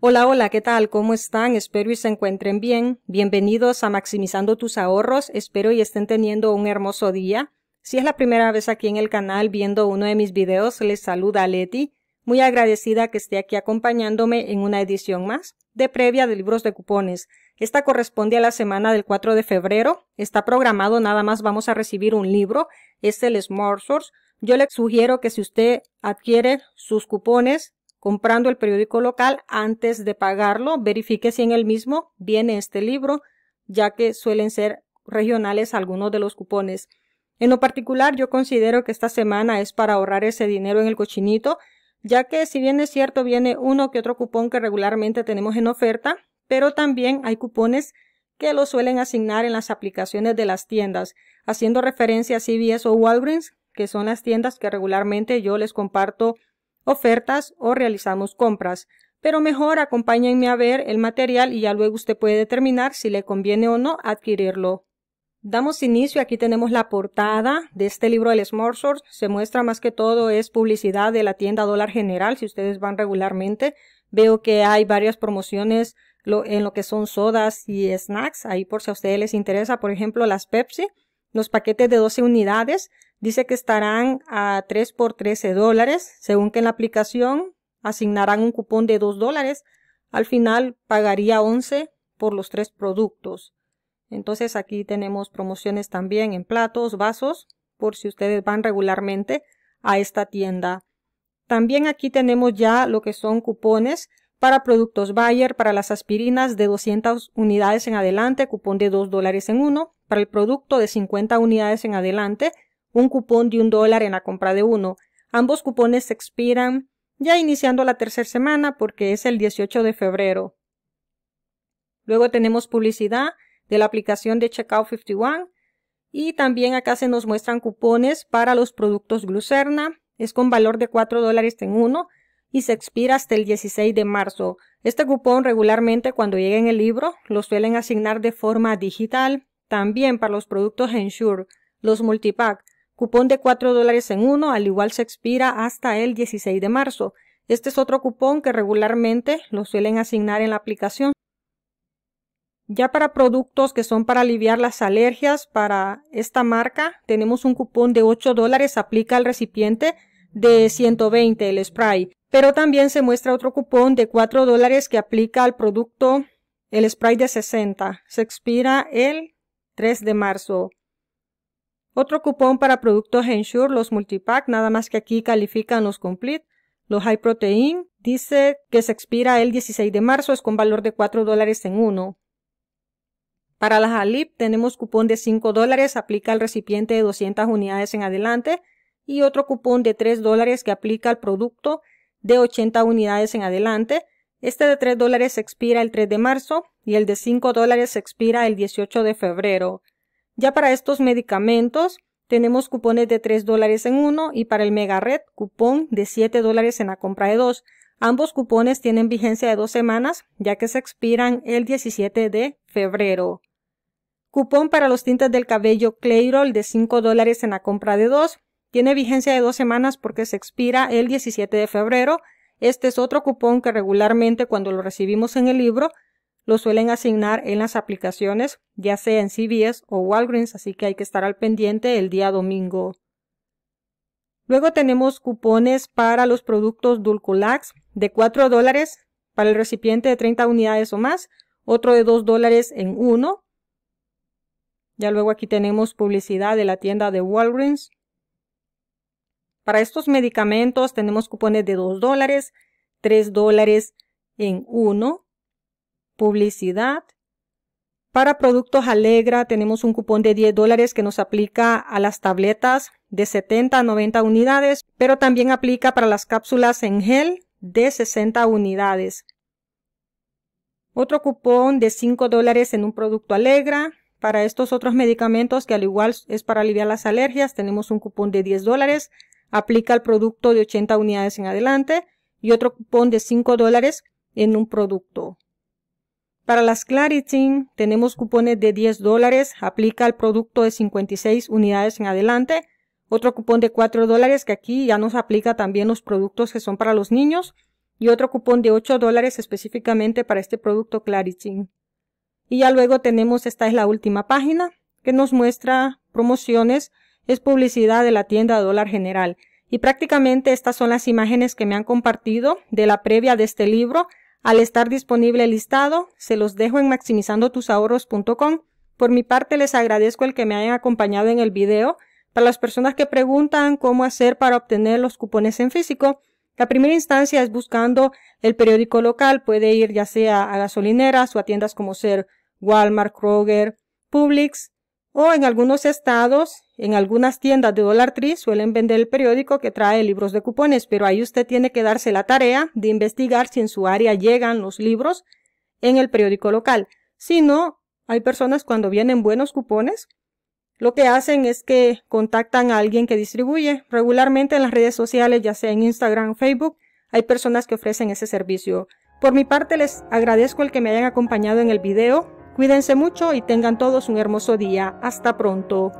Hola, hola, ¿qué tal? ¿Cómo están? Espero y se encuentren bien. Bienvenidos a Maximizando tus ahorros. Espero y estén teniendo un hermoso día. Si es la primera vez aquí en el canal viendo uno de mis videos, les saluda Leti. Muy agradecida que esté aquí acompañándome en una edición más de previa de libros de cupones. Esta corresponde a la semana del 4 de febrero. Está programado, nada más vamos a recibir un libro. Es el Smart Source. Yo le sugiero que si usted adquiere sus cupones comprando el periódico local, antes de pagarlo, verifique si en el mismo viene este libro, ya que suelen ser regionales algunos de los cupones. En lo particular, yo considero que esta semana es para ahorrar ese dinero en el cochinito, ya que si bien es cierto, viene uno que otro cupón que regularmente tenemos en oferta, pero también hay cupones que los suelen asignar en las aplicaciones de las tiendas, haciendo referencia a CVS o Walgreens, que son las tiendas que regularmente yo les comparto ofertas o realizamos compras. Pero mejor acompáñenme a ver el material y ya luego usted puede determinar si le conviene o no adquirirlo. Damos inicio, aquí tenemos la portada de este libro del Smorsource. Se muestra más que todo es publicidad de la tienda Dólar General, si ustedes van regularmente. Veo que hay varias promociones en lo que son sodas y snacks, ahí por si a ustedes les interesa, por ejemplo, las Pepsi, los paquetes de 12 unidades, Dice que estarán a 3 por 13 dólares, según que en la aplicación asignarán un cupón de 2 dólares. Al final pagaría 11 por los tres productos. Entonces aquí tenemos promociones también en platos, vasos, por si ustedes van regularmente a esta tienda. También aquí tenemos ya lo que son cupones para productos Bayer, para las aspirinas de 200 unidades en adelante, cupón de 2 dólares en uno, para el producto de 50 unidades en adelante, un cupón de un dólar en la compra de uno. Ambos cupones se expiran ya iniciando la tercera semana porque es el 18 de febrero. Luego tenemos publicidad de la aplicación de Checkout 51 y también acá se nos muestran cupones para los productos Glucerna. Es con valor de 4 dólares en uno y se expira hasta el 16 de marzo. Este cupón regularmente cuando llega en el libro lo suelen asignar de forma digital también para los productos Ensure, los Multipack, Cupón de 4 dólares en uno, al igual se expira hasta el 16 de marzo. Este es otro cupón que regularmente lo suelen asignar en la aplicación. Ya para productos que son para aliviar las alergias, para esta marca tenemos un cupón de 8 dólares, aplica al recipiente de 120 el spray, pero también se muestra otro cupón de 4 dólares que aplica al producto el spray de 60. Se expira el 3 de marzo. Otro cupón para productos Ensure, los multipack, nada más que aquí califican los complete. Los High Protein dice que se expira el 16 de marzo, es con valor de 4 dólares en uno. Para las Alip tenemos cupón de 5 dólares, aplica al recipiente de 200 unidades en adelante y otro cupón de 3 dólares que aplica al producto de 80 unidades en adelante. Este de 3 dólares expira el 3 de marzo y el de 5 dólares expira el 18 de febrero. Ya para estos medicamentos tenemos cupones de 3 dólares en uno y para el Mega cupón de 7 dólares en la compra de dos. Ambos cupones tienen vigencia de dos semanas ya que se expiran el 17 de febrero. Cupón para los tintes del cabello Clairol de 5 dólares en la compra de dos. Tiene vigencia de dos semanas porque se expira el 17 de febrero. Este es otro cupón que regularmente cuando lo recibimos en el libro lo suelen asignar en las aplicaciones, ya sea en CVS o Walgreens, así que hay que estar al pendiente el día domingo. Luego tenemos cupones para los productos Dulcolax de 4 dólares para el recipiente de 30 unidades o más, otro de 2 dólares en uno. Ya luego aquí tenemos publicidad de la tienda de Walgreens. Para estos medicamentos tenemos cupones de 2 dólares, 3 dólares en uno publicidad. Para productos Alegra tenemos un cupón de 10 dólares que nos aplica a las tabletas de 70 a 90 unidades, pero también aplica para las cápsulas en gel de 60 unidades. Otro cupón de 5 dólares en un producto Alegra. Para estos otros medicamentos que al igual es para aliviar las alergias, tenemos un cupón de 10 dólares. Aplica el producto de 80 unidades en adelante y otro cupón de 5 dólares en un producto. Para las Claritin tenemos cupones de 10 dólares, aplica el producto de 56 unidades en adelante. Otro cupón de 4 dólares que aquí ya nos aplica también los productos que son para los niños. Y otro cupón de 8 dólares específicamente para este producto Claritin. Y ya luego tenemos, esta es la última página, que nos muestra promociones, es publicidad de la tienda Dólar General. Y prácticamente estas son las imágenes que me han compartido de la previa de este libro. Al estar disponible el listado, se los dejo en maximizandotusahorros.com. Por mi parte, les agradezco el que me hayan acompañado en el video. Para las personas que preguntan cómo hacer para obtener los cupones en físico, la primera instancia es buscando el periódico local. Puede ir ya sea a gasolineras o a tiendas como ser Walmart, Kroger, Publix. O en algunos estados, en algunas tiendas de Dollar Tree suelen vender el periódico que trae libros de cupones, pero ahí usted tiene que darse la tarea de investigar si en su área llegan los libros en el periódico local. Si no, hay personas cuando vienen buenos cupones, lo que hacen es que contactan a alguien que distribuye. Regularmente en las redes sociales, ya sea en Instagram, Facebook, hay personas que ofrecen ese servicio. Por mi parte, les agradezco el que me hayan acompañado en el video. Cuídense mucho y tengan todos un hermoso día. Hasta pronto.